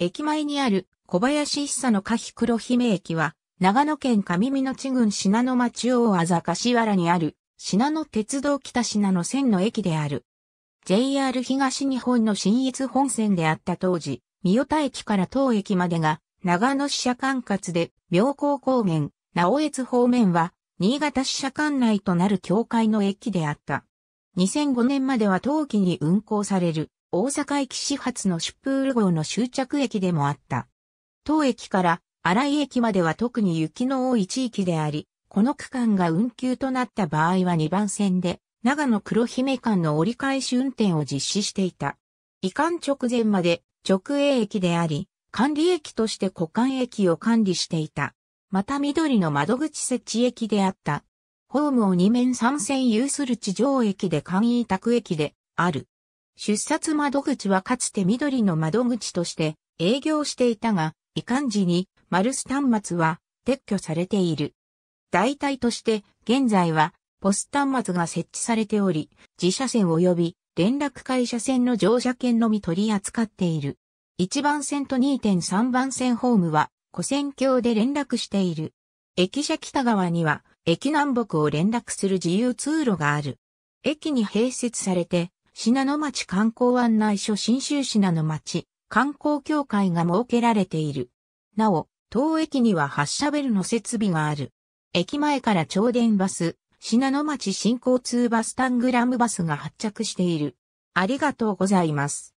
駅前にある小林久の下黒姫駅は、長野県上美の地郡品の町大あざ柏原にある、品の鉄道北品の線の駅である。JR 東日本の新越本線であった当時、三代田駅から当駅までが、長野支社管轄で、妙高高原、直越方面は、新潟支社管内となる境界の駅であった。2005年までは冬季に運行される大阪駅始発のシュプール号の終着駅でもあった。当駅から新井駅までは特に雪の多い地域であり、この区間が運休となった場合は2番線で、長野黒姫間の折り返し運転を実施していた。移管直前まで直営駅であり、管理駅として股間駅を管理していた。また緑の窓口設置駅であった。ホームを2面3線有する地上駅で簡易宅駅である。出札窓口はかつて緑の窓口として営業していたが、遺憾時にマルス端末は撤去されている。代替として現在はポス端末が設置されており、自社線及び連絡会社線の乗車券のみ取り扱っている。1番線と2.3番線ホームは、古線橋で連絡している。駅舎北側には、駅南北を連絡する自由通路がある。駅に併設されて、信濃町観光案内所新州信濃町観光協会が設けられている。なお、当駅には発車ベルの設備がある。駅前から超電バス、信濃町新交通バスタングラムバスが発着している。ありがとうございます。